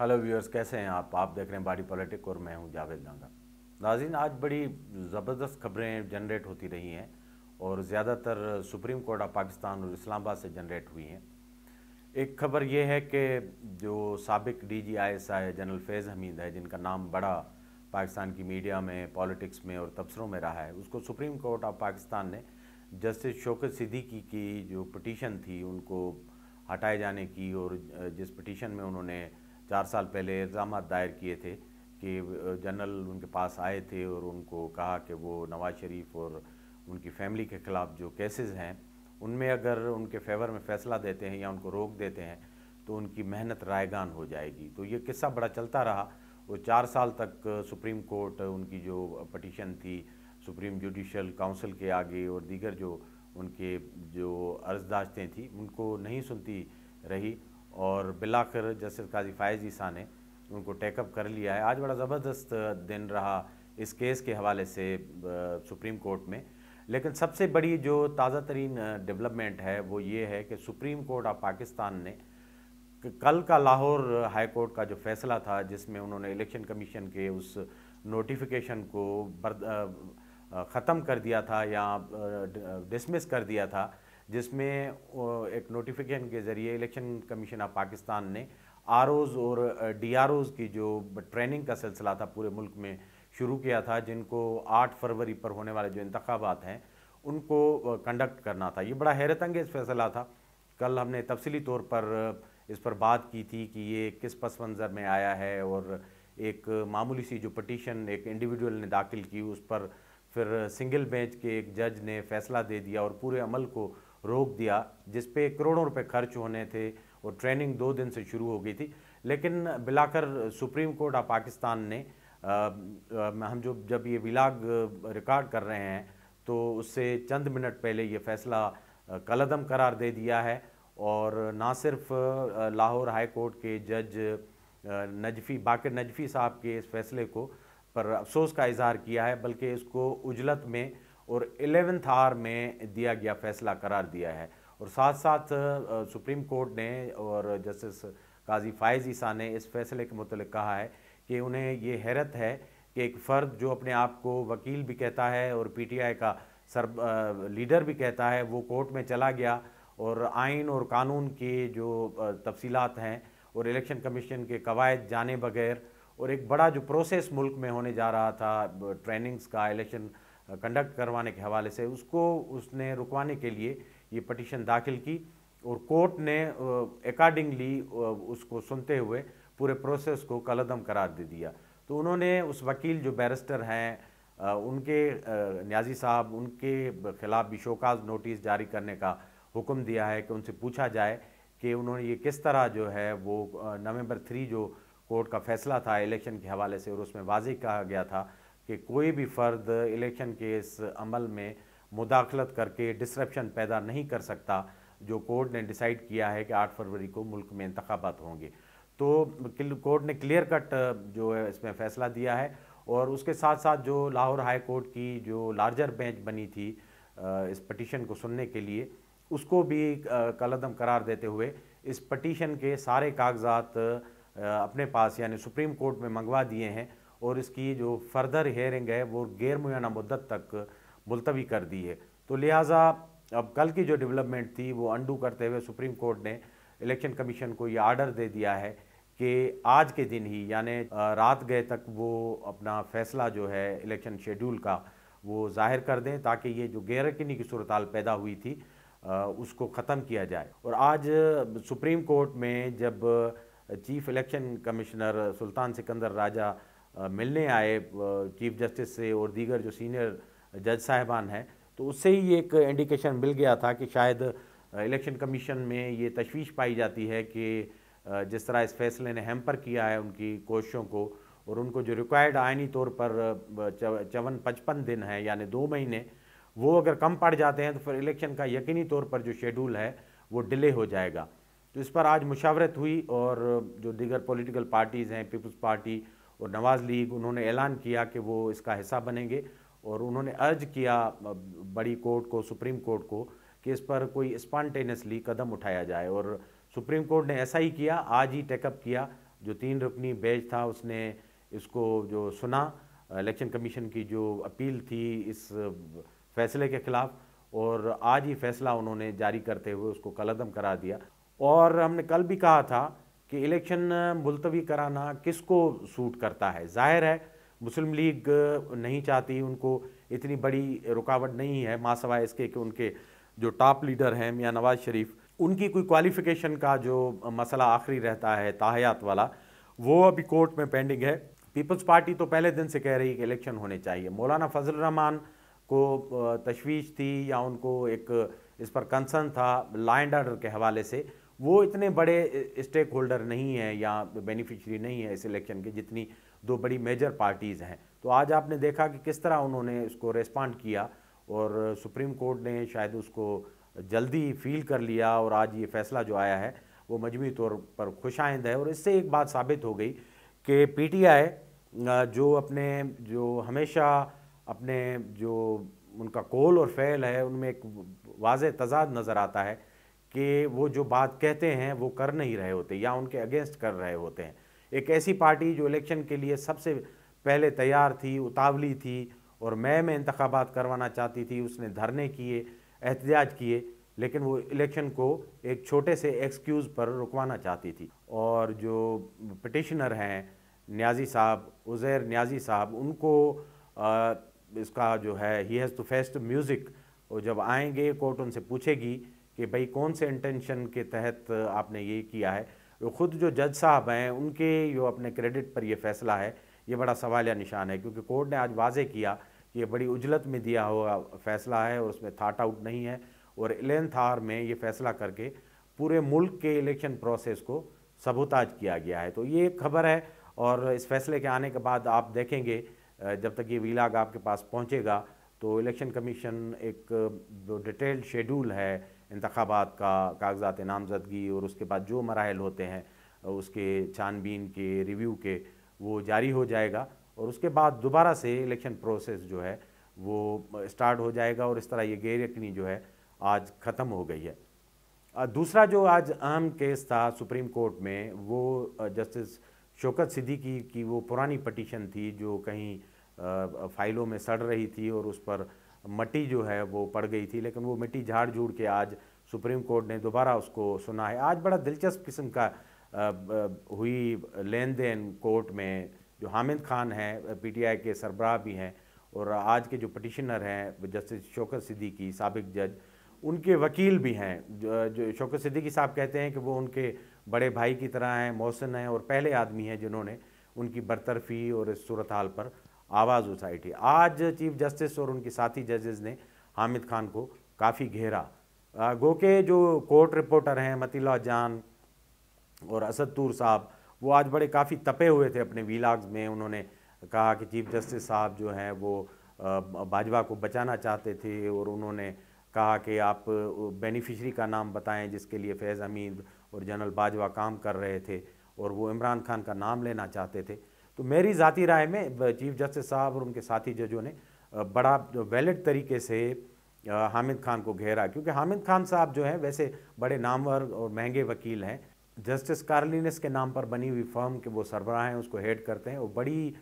hello viewers कैसे हैं आप आप देख रहे हैं बाड़ी पॉलिटिक और मैं हूं जावेद डांगा नाजिन आज बड़ी ज़बरदस्त खबरें जनरेट होती रही हैं और ज़्यादातर सुप्रीम कोर्ट ऑफ पाकिस्तान और इस्लामाबाद से जनरेट हुई हैं एक खबर यह है कि जो सबक D G I S I general Faiz Hameed है जिनका नाम बड़ा पाकिस्तान की मीडिया में पॉलिटिक्स में और तबसरों में रहा है उसको सुप्रीम कोर्ट ऑफ पाकिस्तान ने जस्टिस शोकत सिद्दीकी की जो पटिशन थी उनको हटाए जाने की और जिस पटिशन में उन्होंने चार साल पहले इल्ज़ाम दायर किए थे कि जनरल उनके पास आए थे और उनको कहा कि वो नवाज़ शरीफ और उनकी फैमिली के ख़िलाफ़ जो केसेस हैं उनमें अगर उनके फेवर में फ़ैसला देते हैं या उनको रोक देते हैं तो उनकी मेहनत रायगान हो जाएगी तो ये किस्सा बड़ा चलता रहा वो चार साल तक सुप्रीम कोर्ट उनकी जो पटिशन थी सुप्रीम जुडिशल काउंसिल के आगे और दीगर जो उनके जो अर्जदाश्तें थी उनको नहीं सुनती रही और बिलाकर जस्टिस काजी फायज ईसा ने उनको टेकअप कर लिया है आज बड़ा ज़बरदस्त दिन रहा इस केस के हवाले से सुप्रीम कोर्ट में लेकिन सबसे बड़ी जो ताज़ा तरीन डेवलपमेंट है वो ये है कि सुप्रीम कोर्ट ऑफ पाकिस्तान ने कल का लाहौर हाई कोर्ट का जो फैसला था जिसमें उन्होंने इलेक्शन कमीशन के उस नोटिफिकेशन को ख़त्म कर दिया था या डिसमिस कर दिया था जिसमें एक नोटिफिकेशन के ज़रिए इलेक्शन कमीशन ऑफ पाकिस्तान ने आर और डी की जो ट्रेनिंग का सिलसिला था पूरे मुल्क में शुरू किया था जिनको 8 फरवरी पर होने वाले जो इंतबात हैं उनको कंडक्ट करना था ये बड़ा हैरत अंगेज फैसला था कल हमने तफसली तौर पर इस पर बात की थी कि ये किस पस मंज़र में आया है और एक मामूली सी जो पटिशन एक इंडिविजुअल ने दाखिल की उस पर फिर सिंगल बेंच के एक जज ने फैसला दे दिया और पूरे अमल को रोक दिया जिस पे करोड़ों रुपए खर्च होने थे और ट्रेनिंग दो दिन से शुरू हो गई थी लेकिन बिलाकर सुप्रीम कोर्ट ऑफ पाकिस्तान ने आ, हम जो जब ये विलाग रिकॉर्ड कर रहे हैं तो उससे चंद मिनट पहले ये फैसला कलदम करार दे दिया है और ना सिर्फ लाहौर हाई कोर्ट के जज नजफ़ी बाकिर नजफ़ी साहब के इस फैसले को पर अफसोस का इजहार किया है बल्कि इसको उजलत में और एलेवेंथ आर में दिया गया फैसला करार दिया है और साथ साथ सुप्रीम कोर्ट ने और जस्टिस काजी फायज़ ईसा ने इस फैसले के मतलब कहा है कि उन्हें ये हैरत है कि एक फ़र्द जो अपने आप को वकील भी कहता है और पीटीआई का सर लीडर भी कहता है वो कोर्ट में चला गया और आइन और कानून की जो तफसीत हैं और इलेक्शन कमीशन के कवायद जाने बगैर और एक बड़ा जो प्रोसेस मुल्क में होने जा रहा था ट्रेनिंग्स का इलेक्शन कंडक्ट करवाने के हवाले से उसको उसने रुकवाने के लिए ये पटिशन दाखिल की और कोर्ट ने अकॉर्डिंगली उसको सुनते हुए पूरे प्रोसेस को कलदम करार दे दिया तो उन्होंने उस वकील जो बैरिस्टर हैं उनके न्याजी साहब उनके खिलाफ भी शोकाज नोटिस जारी करने का हुक्म दिया है कि उनसे पूछा जाए कि उन्होंने ये किस तरह जो है वो नवंबर थ्री जो कोर्ट का फैसला था इलेक्शन के हवाले से और उसमें वाजी कहा गया था कि कोई भी फ़र्द इलेक्शन के इस अमल में मुदाखलत करके डिसरप्शन पैदा नहीं कर सकता जो कोर्ट ने डिसाइड किया है कि 8 फरवरी को मुल्क में इंतबात होंगे तो कोर्ट ने क्लियर कट जो है इसमें फ़ैसला दिया है और उसके साथ साथ जो लाहौर हाई कोर्ट की जो लार्जर बेंच बनी थी इस पटिशन को सुनने के लिए उसको भी कलदम करार देते हुए इस पटिशन के सारे कागजात अपने पास यानी सुप्रीम कोर्ट में मंगवा दिए हैं और इसकी जो फर्दर हेयरिंग है वो गैर मुआना मुद्दत तक मुलतवी कर दी है तो लिहाजा अब कल की जो डेवलपमेंट थी वो अंडू करते हुए सुप्रीम कोर्ट ने इलेक्शन कमीशन को ये आर्डर दे दिया है कि आज के दिन ही यानी रात गए तक वो अपना फैसला जो है इलेक्शन शेड्यूल का वो जाहिर कर दें ताकि ये जो गैरकनी की सूरत पैदा हुई थी उसको ख़त्म किया जाए और आज सुप्रीम कोर्ट में जब chief election commissioner Sultan Sikandar Raja मिलने आए चीफ जस्टिस से और दीगर जो सीनियर जज साहबान हैं तो उससे ही एक इंडिकेशन मिल गया था कि शायद इलेक्शन कमीशन में ये तशवीश पाई जाती है कि जिस तरह इस फैसले ने हैम्पर किया है उनकी कोशिशों को और उनको जो रिक्वायर्ड आयनी तौर पर चवन पचपन दिन है यानी दो महीने वो अगर कम पड़ जाते हैं तो फिर इलेक्शन का यकीनी तौर पर जो शेड्यूल है वो डिले हो जाएगा तो इस पर आज मुशावरत हुई और जो दीगर पॉलिटिकल पार्टीज़ हैं पीपल्स पार्टी और नवाज़ लीग उन्होंने ऐलान किया कि वो इसका हिस्सा बनेंगे और उन्होंने अर्ज किया बड़ी कोर्ट को सुप्रीम कोर्ट को कि इस पर कोई स्पॉन्टेनियसली कदम उठाया जाए और सुप्रीम कोर्ट ने ऐसा ही किया आज ही टेकअप किया जो तीन रुकनी बेंच था उसने इसको जो सुना इलेक्शन कमीशन की जो अपील थी इस फैसले के ख़िलाफ़ और आज ही फैसला उन्होंने जारी करते हुए उसको कलदम करा दिया और हमने कल भी कहा था कि इलेक्शन मुलतवी कराना किसको सूट करता है जाहिर है मुस्लिम लीग नहीं चाहती उनको इतनी बड़ी रुकावट नहीं है माँ सवाए इसके कि उनके जो टॉप लीडर हैं मियाँ नवाज शरीफ उनकी कोई क्वालिफिकेशन का जो मसला आखिरी रहता है ताहयात वाला वो अभी कोर्ट में पेंडिंग है पीपल्स पार्टी तो पहले दिन से कह रही है कि इलेक्शन होने चाहिए मौलाना फजल रहमान को तशवीश थी या उनको एक इस पर कंसर्न था लाइंड आर्डर ऑर्डर के हवाले से वो इतने बड़े स्टेक होल्डर नहीं है या बेनिफिशरी नहीं है इस इलेक्शन के जितनी दो बड़ी मेजर पार्टीज़ हैं तो आज आपने देखा कि किस तरह उन्होंने इसको रेस्पॉन्ड किया और सुप्रीम कोर्ट ने शायद उसको जल्दी फील कर लिया और आज ये फैसला जो आया है वो मजमू तौर पर खुश आइंद है और इससे एक बात साबित हो गई कि आई जो अपने जो हमेशा अपने जो उनका कोल और फैल है उनमें एक वाज तजाद नज़र आता है कि वो जो बात कहते हैं वो कर नहीं रहे होते या उनके अगेंस्ट कर रहे होते हैं एक ऐसी पार्टी जो इलेक्शन के लिए सबसे पहले तैयार थी उतावली थी और मैं में इंतबात करवाना चाहती थी उसने धरने किए एहतजाज किए लेकिन वो इलेक्शन को एक छोटे से एक्सक्यूज़ पर रुकवाना चाहती थी और जो पटिशनर हैं न्याजी साहब उज़ैर न्याजी साहब उनको आ, इसका जो है ही हैज़ टू फेस्ट म्यूज़िक जब आएंगे कोर्ट उनसे पूछेगी कि भाई कौन से इंटेंशन के तहत आपने ये किया है ख़ुद जो जज साहब हैं उनके जो अपने क्रेडिट पर यह फैसला है ये बड़ा सवाल या निशान है क्योंकि कोर्ट ने आज वाजे किया कि ये बड़ी उजलत में दिया हुआ फैसला है और उसमें थाट आउट नहीं है और इलेंथ आर में ये फैसला करके पूरे मुल्क के इलेक्शन प्रोसेस को सबोताज किया गया है तो ये एक खबर है और इस फैसले के आने के बाद आप देखेंगे जब तक ये वीलाग आपके पास पहुंचेगा तो इलेक्शन कमीशन एक जो डिटेल्ड शेड्यूल है इंतबात का कागजात नामजदगी और उसके बाद जो मराहल होते हैं उसके छानबीन के रिव्यू के वो जारी हो जाएगा और उसके बाद दोबारा से इलेक्शन प्रोसेस जो है वो स्टार्ट हो जाएगा और इस तरह ये गैर यकनी जो है आज ख़त्म हो गई है दूसरा जो आज अहम केस था सुप्रीम कोर्ट में वो जस्टिस शोकत सिद्दीकी की वो पुरानी पटिशन थी जो कहीं फाइलों में सड़ रही थी और उस पर मट्टी जो है वो पड़ गई थी लेकिन वो मिट्टी झाड़ झूड़ के आज सुप्रीम कोर्ट ने दोबारा उसको सुना है आज बड़ा दिलचस्प किस्म का हुई लेन देन कोर्ट में जो हामिद खान हैं पीटीआई के सरबराह भी हैं और आज के जो पटिशनर हैं जस्टिस शोकत सिद्दीकी सबक जज उनके वकील भी हैं जो, शोकत सिद्दीकी साहब कहते हैं कि वो उनके बड़े भाई की तरह हैं मौसन हैं और पहले आदमी हैं जिन्होंने उनकी बरतरफी और इस सूरत हाल पर आवाज़ उठाई थी आज चीफ जस्टिस और उनके साथी जजेस ने हामिद खान को काफ़ी घेरा गो के जो कोर्ट रिपोर्टर हैं मतीला जान और असदूर साहब वो आज बड़े काफ़ी तपे हुए थे अपने वीलाग्स में उन्होंने कहा कि चीफ जस्टिस साहब जो हैं वो भाजपा को बचाना चाहते थे और उन्होंने कहा कि आप बेनिफिशरी का नाम बताएं जिसके लिए फैज़ हमीद और जनरल बाजवा काम कर रहे थे और वो इमरान खान का नाम लेना चाहते थे तो मेरी ज़ाती राय में चीफ जस्टिस साहब और उनके साथी जजों ने बड़ा वैलिड तरीके से हामिद खान को घेरा क्योंकि हामिद खान साहब जो हैं वैसे बड़े नामवर और महंगे वकील हैं जस्टिस कार्लिनस के नाम पर बनी हुई फर्म के वो सरबराह हैं उसको हेड करते हैं वो बड़ी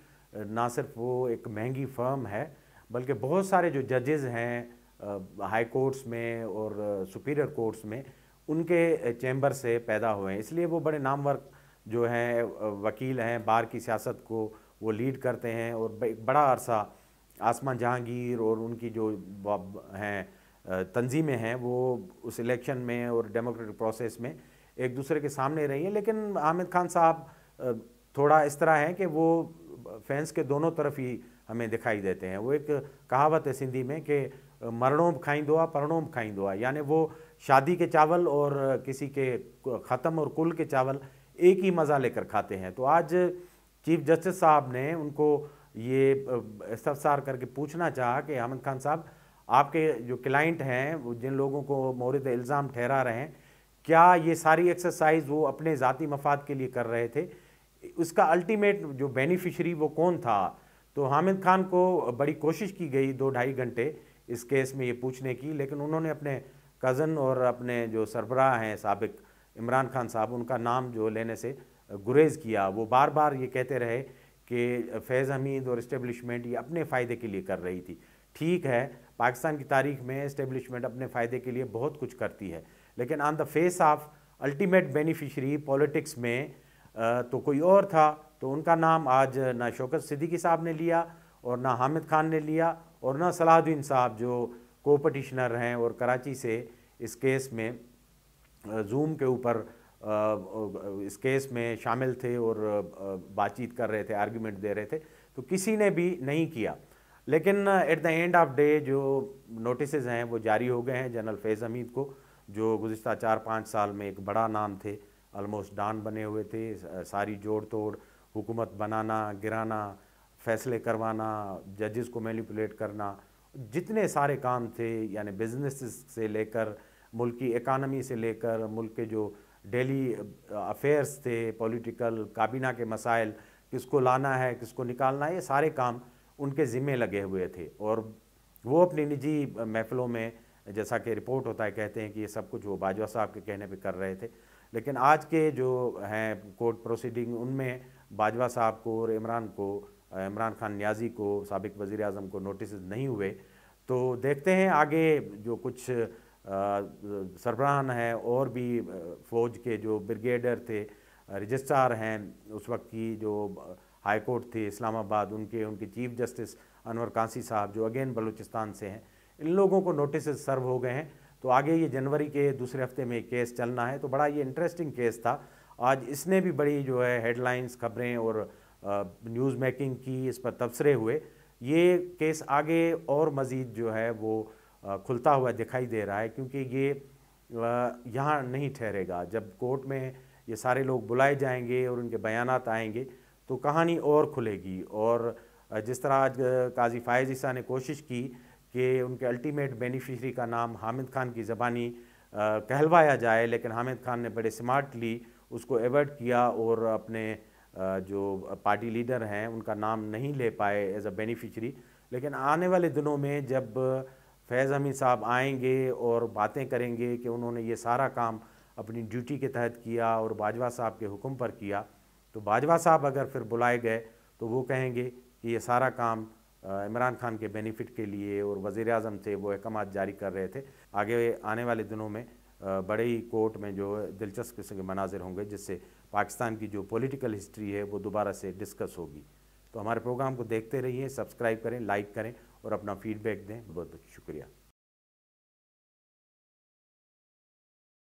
ना सिर्फ वो एक महंगी फर्म है बल्कि बहुत सारे जो जजेज़ हैं हाई कोर्ट्स में और सुपीरियर कोर्ट्स में उनके चैम्बर से पैदा हुए हैं इसलिए वो बड़े नामवर जो हैं वकील हैं बाहर की सियासत को वो लीड करते हैं और बड़ा अरसा आसमान जहांगीर और उनकी जो हैं तंजीमें हैं वो उस इलेक्शन में और डेमोक्रेटिक प्रोसेस में एक दूसरे के सामने रही हैं लेकिन आमिर खान साहब थोड़ा इस तरह हैं कि वो फैंस के दोनों तरफ ही हमें दिखाई देते हैं वो एक कहावत है सिंधी में कि मरणों खाई दुआ परणों खाई दुआ यानी वो शादी के चावल और किसी के ख़त्म और कुल के चावल एक ही मज़ा लेकर खाते हैं तो आज चीफ जस्टिस साहब ने उनको ये इस्तफसार करके पूछना चाहा कि अहमद खान साहब आपके जो क्लाइंट हैं जिन लोगों को मोरद इल्ज़ाम ठहरा रहे हैं क्या ये सारी एक्सरसाइज वो अपने ज़ाती मफाद के लिए कर रहे थे उसका अल्टीमेट जो बेनिफिशरी वो कौन था तो हामिद खान को बड़ी कोशिश की गई दो ढाई घंटे इस केस में ये पूछने की लेकिन उन्होंने अपने कज़न और अपने जो सरबराह हैं सबक इमरान खान साहब उनका नाम जो लेने से गुरेज किया वो बार बार ये कहते रहे कि फैज़ हमीद और इस्टेब्लिशमेंट ये अपने फ़ायदे के लिए कर रही थी ठीक है पाकिस्तान की तारीख में इस्टेब्लिशमेंट अपने फ़ायदे के लिए बहुत कुछ करती है लेकिन on the face of ultimate beneficiary politics में तो कोई और था तो उनका नाम आज ना शौकत सिद्दीकी साहब ने लिया और ना हामिद खान ने लिया और ना सलाहुद्दीन साहब जो को पटिशनर हैं और कराची से इस केस में जूम के ऊपर इस केस में शामिल थे और बातचीत कर रहे थे आर्गुमेंट दे रहे थे तो किसी ने भी नहीं किया लेकिन at the end of day जो नोटिस हैं वो जारी हो गए हैं जनरल फैज़ हमीद को जो गुज्त चार पाँच साल में एक बड़ा नाम थे आलमोस्ट डान बने हुए थे सारी जोड़ तोड़ हुकूमत बनाना गिराना फैसले करवाना जजेस को मैनिपुलेट करना जितने सारे काम थे यानी बिजनेस से लेकर मुल्क की इकानमी से लेकर मुल्क के जो डेली अफेयर्स uh, थे पॉलिटिकल काबीना के मसाइल किसको लाना है किसको निकालना है ये सारे काम उनके ज़िम्मे लगे हुए थे और वो अपनी निजी uh, महफलों में जैसा कि रिपोर्ट होता है कहते हैं कि ये सब कुछ वो बाजवा साहब के कहने पे कर रहे थे लेकिन आज के जो हैं कोर्ट प्रोसीडिंग उनमें बाजवा साहब को और इमरान को uh, इमरान खान न्याजी को सबक वज़ी अजम को नोटिस नहीं हुए तो देखते हैं आगे जो कुछ सरबराहान हैं और भी फ़ौज के जो ब्रिगेडर थे रजिस्ट्रार हैं उस वक्त की जो हाई कोर्ट थे इस्लामाबाद उनके उनके चीफ जस्टिस अनवर कांसी साहब जो अगेन बलूचिस्तान से हैं इन लोगों को नोटिस सर्व हो गए हैं तो आगे ये जनवरी के दूसरे हफ्ते में केस चलना है तो बड़ा ये इंटरेस्टिंग केस था आज इसने भी बड़ी जो है हेडलाइंस खबरें और न्यूज़ मेकिंग की इस पर तबसरे हुए ये केस आगे और मज़ीद जो है वो खुलता हुआ दिखाई दे रहा है क्योंकि ये यहाँ नहीं ठहरेगा जब कोर्ट में ये सारे लोग बुलाए जाएंगे और उनके बयान आएंगे तो कहानी और खुलेगी और जिस तरह आज काजी फ़ायज़ ईसा ने कोशिश की कि उनके अल्टीमेट बेनिफिशरी का नाम हामिद खान की ज़बानी कहलवाया जाए लेकिन हामिद खान ने बड़े स्मार्टली उसको एवर्ट किया और अपने जो पार्टी लीडर हैं उनका नाम नहीं ले पाए एज अ बेनिफिशरी लेकिन आने वाले दिनों में जब फैज़ अमीन साहब आएंगे और बातें करेंगे कि उन्होंने ये सारा काम अपनी ड्यूटी के तहत किया और बाजवा साहब के हुक्म पर किया तो बाजवा साहब अगर फिर बुलाए गए तो वो कहेंगे कि ये सारा काम इमरान खान के बेनिफिट के लिए और वज़ी अजम थे वो अहकाम जारी कर रहे थे आगे आने वाले दिनों में बड़े ही कोर्ट में जो दिलचस्प किस्म के मनाजिर होंगे जिससे पाकिस्तान की जो पॉलिटिकल हिस्ट्री है वो दोबारा से डिस्कस होगी तो हमारे प्रोग्राम को देखते रहिए सब्सक्राइब करें लाइक करें और अपना फीडबैक दें बहुत बहुत शुक्रिया